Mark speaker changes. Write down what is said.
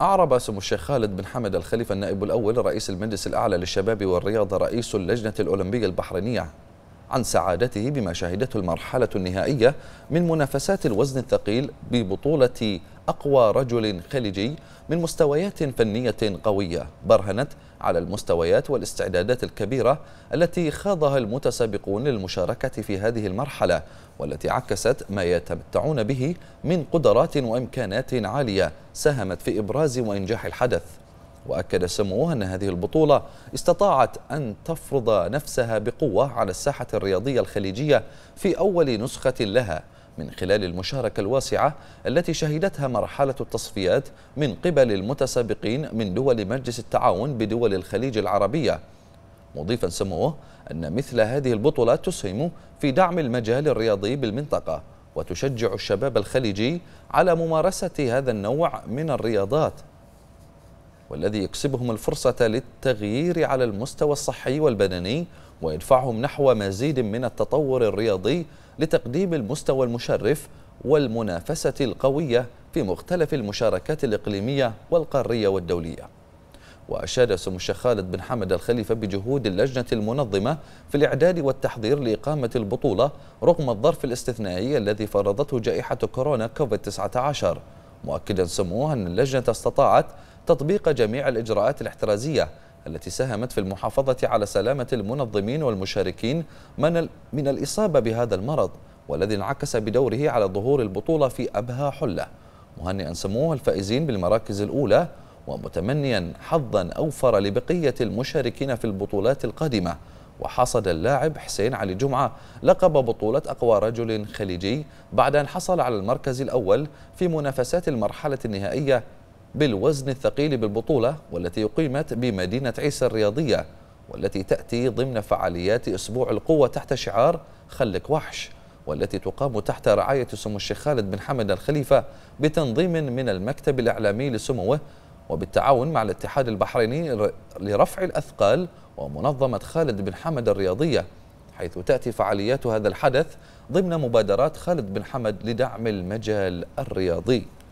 Speaker 1: أعرب سمو الشيخ خالد بن حمد الخليفة النائب الأول رئيس المجلس الأعلى للشباب والرياضة رئيس اللجنة الأولمبية البحرينية عن سعادته بما شهدته المرحلة النهائية من منافسات الوزن الثقيل ببطولة أقوى رجل خليجي من مستويات فنية قوية برهنت على المستويات والاستعدادات الكبيرة التي خاضها المتسابقون للمشاركة في هذه المرحلة والتي عكست ما يتمتعون به من قدرات وإمكانات عالية ساهمت في إبراز وإنجاح الحدث وأكد سموه أن هذه البطولة استطاعت أن تفرض نفسها بقوة على الساحة الرياضية الخليجية في أول نسخة لها من خلال المشاركة الواسعة التي شهدتها مرحلة التصفيات من قبل المتسابقين من دول مجلس التعاون بدول الخليج العربية مضيفا سموه أن مثل هذه البطولات تسهم في دعم المجال الرياضي بالمنطقة وتشجع الشباب الخليجي على ممارسة هذا النوع من الرياضات والذي يكسبهم الفرصة للتغيير على المستوى الصحي والبدني ويدفعهم نحو مزيد من التطور الرياضي لتقديم المستوى المشرف والمنافسة القوية في مختلف المشاركات الإقليمية والقارية والدولية وأشاد سمو الشيخ خالد بن حمد الخليفة بجهود اللجنة المنظمة في الإعداد والتحضير لإقامة البطولة رغم الظرف الاستثنائي الذي فرضته جائحة كورونا كوفيد-19 مؤكدا سموه أن اللجنة استطاعت تطبيق جميع الإجراءات الاحترازية التي ساهمت في المحافظة على سلامة المنظمين والمشاركين من, من الإصابة بهذا المرض والذي انعكس بدوره على ظهور البطولة في أبهى حلة مهنئا سموه الفائزين بالمراكز الأولى ومتمنيا حظا أوفر لبقية المشاركين في البطولات القادمة وحصد اللاعب حسين علي جمعة لقب بطولة أقوى رجل خليجي بعد أن حصل على المركز الأول في منافسات المرحلة النهائية بالوزن الثقيل بالبطولة والتي أقيمت بمدينة عيسى الرياضية والتي تأتي ضمن فعاليات أسبوع القوة تحت شعار خلك وحش والتي تقام تحت رعاية سمو الشيخ خالد بن حمد الخليفة بتنظيم من المكتب الإعلامي لسموه وبالتعاون مع الاتحاد البحريني لرفع الأثقال ومنظمة خالد بن حمد الرياضية حيث تأتي فعاليات هذا الحدث ضمن مبادرات خالد بن حمد لدعم المجال الرياضي